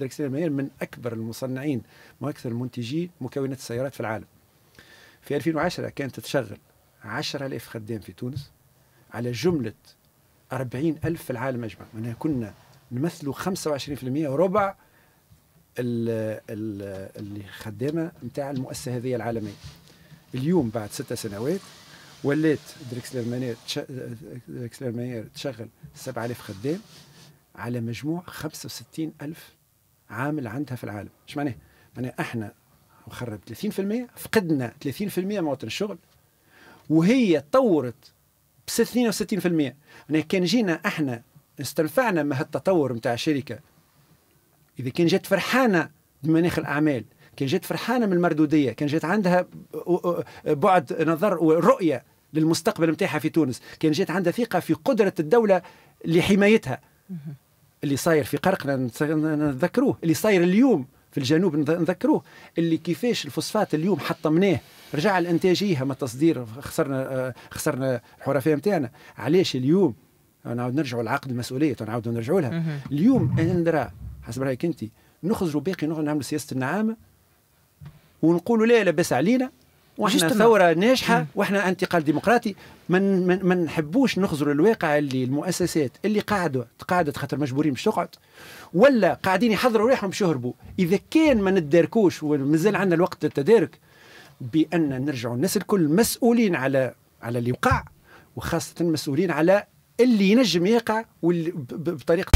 دركسيون المانير من اكبر المصنعين واكثر منتجي مكونات السيارات في العالم في 2010 كانت تشغل 10000 خدام في تونس على جمله 40000 في العالم اجمع معناها كنا نمثلوا 25% ربع الخدامه نتاع المؤسسه هذه العالميه اليوم بعد ستة سنوات وليت دريكسلر مانير دريكسلر مانير تشغل 7000 خدام على مجموع 65000 عامل عندها في العالم اش معناه؟ معناه احنا مخرب 30% فقدنا 30% مواطن الشغل وهي تطورت ب 62% معناها كان جينا احنا استنفعنا من هالتطور نتاع الشركه اذا كان جات فرحانه بمناخ الاعمال كان جات فرحانه من المردوديه كان جات عندها بعد نظر ورؤيه للمستقبل نتاعها في تونس كان جات عندها ثقه في قدره الدوله لحمايتها اللي صاير في قرقنا نذكروه اللي صاير اليوم في الجنوب نذكروه اللي كيفاش الفوسفات اليوم حطمناه رجع الانتاجيه ما التصدير خسرنا خسرنا الحرفيه نتاعنا علاش اليوم نعاود نرجعوا لعقد المسؤوليه نعاودوا نرجعوا لها اليوم اندرا حسب رايك انت نخرجوا باقي نعملوا سياسه النعامه ونقولوا لا لاباس علينا وحنا ثوره ناجحه واحنا انتقال ديمقراطي ما من ما نحبوش نخزر الواقع اللي المؤسسات اللي قاعدوا تقعدت خاطر مجبورين باش تقعد ولا قاعدين يحضروا ريحهم باش يهربوا اذا كان ما نتداركوش ومازال عندنا الوقت للتدارك بان نرجعوا الناس الكل مسؤولين على على اللي وقع وخاصه مسؤولين على اللي ينجم يقع بطريقه